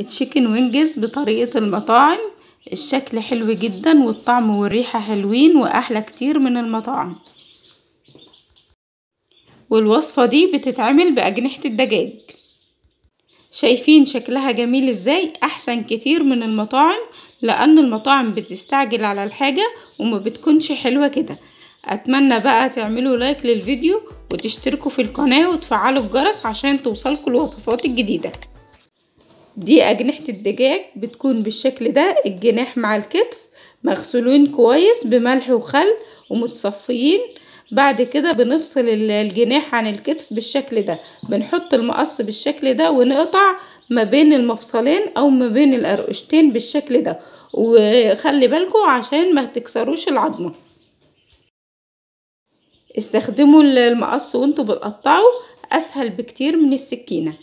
التشيكن وينجز بطريقة المطاعم الشكل حلو جدا والطعم والريحة حلوين وأحلى كتير من المطاعم والوصفة دي بتتعمل بأجنحة الدجاج شايفين شكلها جميل ازاي احسن كتير من المطاعم لان المطاعم بتستعجل على الحاجة وما بتكونش حلوة كده اتمنى بقى تعملوا لايك للفيديو وتشتركوا في القناة وتفعلوا الجرس عشان توصلكوا الوصفات الجديدة دي أجنحة الدجاج بتكون بالشكل ده الجناح مع الكتف مغسولين كويس بملح وخل ومتصفيين بعد كده بنفصل الجناح عن الكتف بالشكل ده بنحط المقص بالشكل ده ونقطع ما بين المفصلين او ما بين القرقشتين بالشكل ده وخلي بالكو عشان ما تكسروش العظمه استخدموا المقص وانتوا بتقطعوا اسهل بكتير من السكينه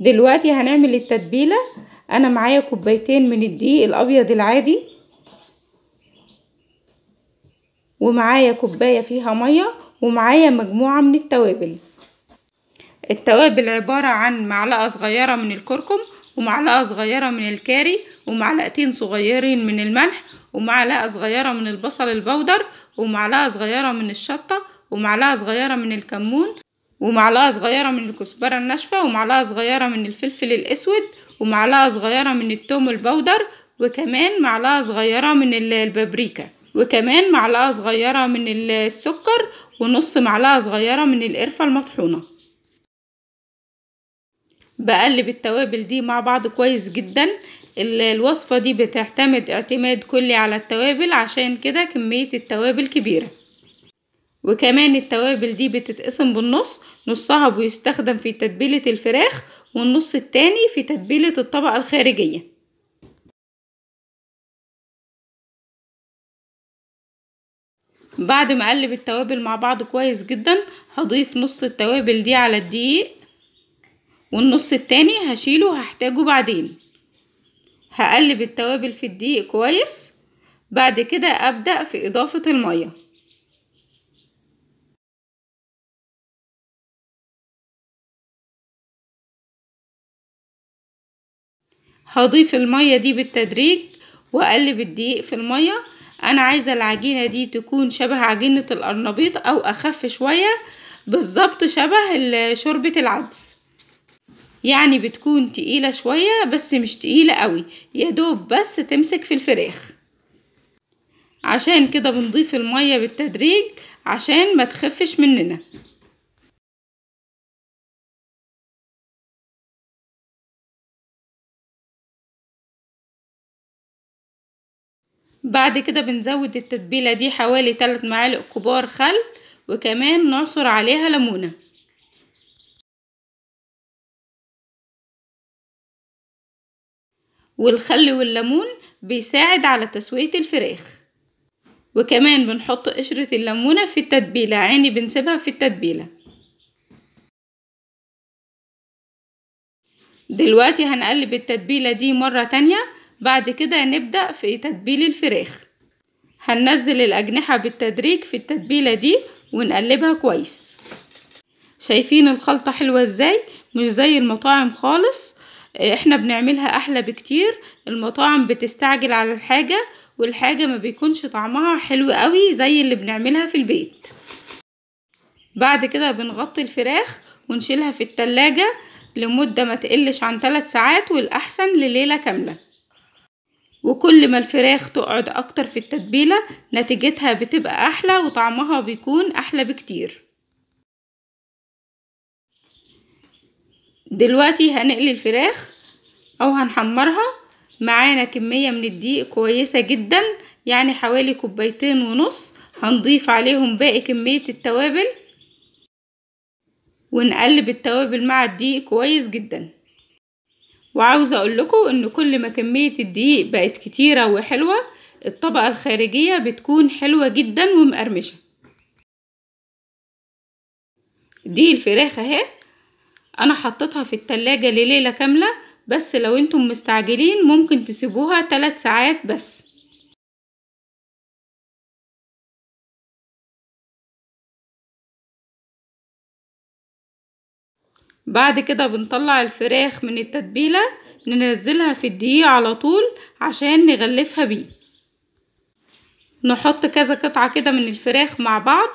دلوقتي هنعمل التتبيلة انا معايا كوبايتين من الدقيق الابيض العادي ومعايا كوباية فيها مية ومعايا مجموعة من التوابل التوابل عبارة عن معلقة صغيرة من الكركم ومعلقة صغيرة من الكاري ومعلقتين صغيرين من الملح ومعلقة صغيرة من البصل البودر ومعلقة صغيرة من الشطة ومعلقة صغيرة من الكمون ومعلقة صغيرة من الكزبرة الناشفة ومعلقة صغيرة من الفلفل الأسود ومعلقة صغيرة من التوم البودر وكمان معلقة صغيرة من البابريكا وكمان معلقة صغيرة من السكر ونص معلقة صغيرة من القرفة المطحونة بقلب التوابل دي مع بعض كويس جدا الوصفة دي بتعتمد اعتماد كلي على التوابل عشان كده كمية التوابل كبيرة وكمان التوابل دي بتتقسم بالنص نصها بيستخدم في تتبيلة الفراخ والنص التاني في تتبيلة الطبقة الخارجية بعد ما اقلب التوابل مع بعض كويس جدا هضيف نص التوابل دي على الدقيق والنص التاني هشيله هحتاجه بعدين هقلب التوابل في الدقيق كويس بعد كده ابدأ في اضافة المية هضيف المية دي بالتدريج واقلب الدقيق في المية انا عايزة العجينة دي تكون شبه عجينة القرنبيط او اخف شوية بالظبط شبه شوربة العدس يعني بتكون تقيلة شوية بس مش تقيلة قوي يا دوب بس تمسك في الفراخ عشان كده بنضيف المية بالتدريج عشان ما تخفش مننا بعد كده بنزود التتبيلة دي حوالي 3 معالق كبار خل وكمان نعصر عليها ليمونة والخل والليمون بيساعد على تسوية الفراخ وكمان بنحط قشرة الليمونة في التتبيلة يعني بنسيبها في التتبيلة دلوقتي هنقلب التتبيلة دي مرة تانية بعد كده نبدأ في تتبيل الفراخ هننزل الأجنحة بالتدريج في التتبيلة دي ونقلبها كويس شايفين الخلطة حلوة ازاي مش زي المطاعم خالص احنا بنعملها احلى بكتير المطاعم بتستعجل على الحاجة والحاجة ما بيكونش طعمها حلو قوي زي اللي بنعملها في البيت بعد كده بنغطي الفراخ ونشيلها في التلاجة لمدة ما تقلش عن 3 ساعات والأحسن لليلة كاملة وكل ما الفراخ تقعد اكتر في التتبيلة نتيجتها بتبقى احلى وطعمها بيكون احلى بكتير دلوقتي هنقلي الفراخ او هنحمرها معانا كمية من الدقيق كويسة جدا يعني حوالي كوبايتين ونص هنضيف عليهم باقي كمية التوابل ونقلب التوابل مع الدقيق كويس جدا وعاوزة اقول لكم ان كل ما كمية الدقيق بقت كتيرة وحلوة الطبقة الخارجية بتكون حلوة جدا ومقرمشة دي الفراخة اهي انا حطيتها في التلاجة لليلة كاملة بس لو انتم مستعجلين ممكن تسيبوها 3 ساعات بس بعد كده بنطلع الفراخ من التتبيلة ننزلها في الدقيق على طول عشان نغلفها بيه نحط كذا قطعة كده من الفراخ مع بعض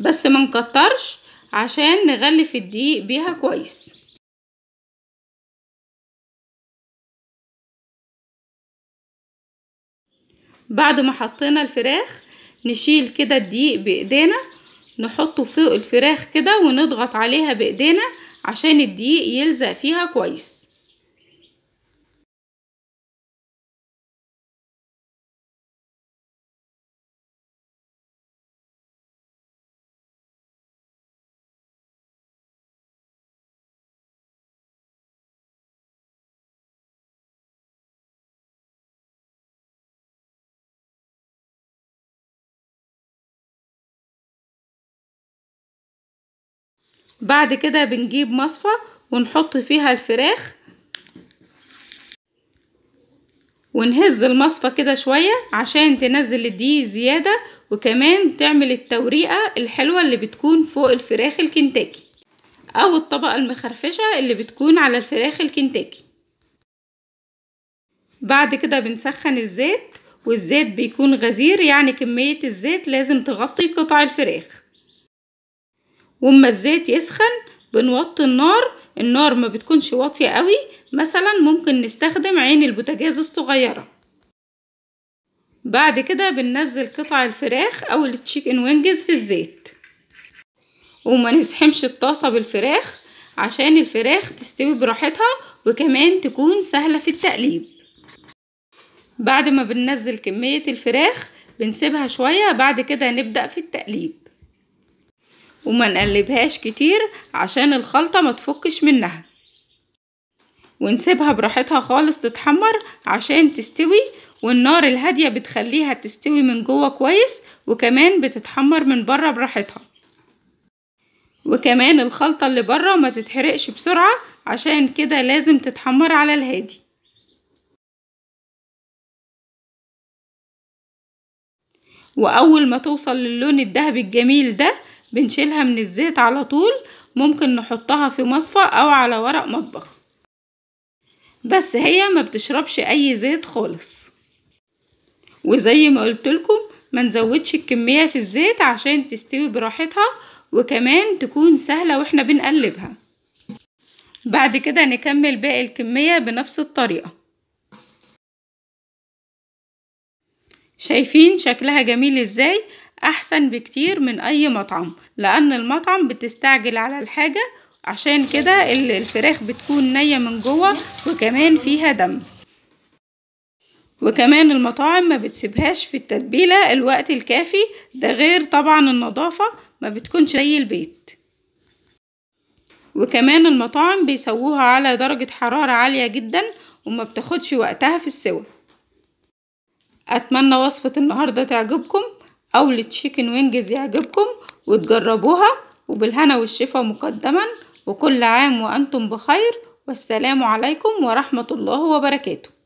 بس ما نكترش عشان نغلف الدقيق بيها كويس بعد ما حطينا الفراخ نشيل كده الدقيق بايدينا نحطه فوق الفراخ كده ونضغط عليها بايدينا عشان الدقيق يلزق فيها كويس بعد كده بنجيب مصفى ونحط فيها الفراخ ونهز المصفى كده شوية عشان تنزل الدقيق زيادة وكمان تعمل التوريقة الحلوة اللي بتكون فوق الفراخ الكنتاكي او الطبقة المخرفشة اللي بتكون على الفراخ الكنتاكي بعد كده بنسخن الزيت والزيت بيكون غزير يعني كمية الزيت لازم تغطي قطع الفراخ واما الزيت يسخن بنوطي النار النار ما بتكونش واطية قوي مثلا ممكن نستخدم عين البوتاجاز الصغيرة بعد كده بننزل قطع الفراخ او التشيكن وينجز في الزيت وما نزحمش الطاسة بالفراخ عشان الفراخ تستوي براحتها وكمان تكون سهلة في التقليب بعد ما بننزل كمية الفراخ بنسيبها شوية بعد كده نبدأ في التقليب وما نقلبهاش كتير عشان الخلطة ما تفكش منها ونسيبها براحتها خالص تتحمر عشان تستوي والنار الهادية بتخليها تستوي من جوه كويس وكمان بتتحمر من بره براحتها وكمان الخلطة اللي بره ما تتحرقش بسرعة عشان كده لازم تتحمر على الهادي وأول ما توصل للون الدهبي الجميل ده بنشيلها من الزيت على طول ممكن نحطها في مصفى او على ورق مطبخ بس هي ما بتشربش اي زيت خالص وزي ما قلت لكم ما نزودش الكمية في الزيت عشان تستوي براحتها وكمان تكون سهلة واحنا بنقلبها بعد كده نكمل باقي الكمية بنفس الطريقة شايفين شكلها جميل ازاي أحسن بكتير من أي مطعم لأن المطعم بتستعجل على الحاجة عشان كده الفراخ بتكون نية من جوه وكمان فيها دم وكمان المطاعم ما بتسيبهاش في التتبيلة الوقت الكافي ده غير طبعا النظافة ما بتكونش زي البيت وكمان المطاعم بيسووها على درجة حرارة عالية جدا وما بتاخدش وقتها في السوى أتمنى وصفة النهاردة تعجبكم او التشيكن وينجز يعجبكم وتجربوها وبالهنا والشفا مقدما وكل عام وانتم بخير والسلام عليكم ورحمة الله وبركاته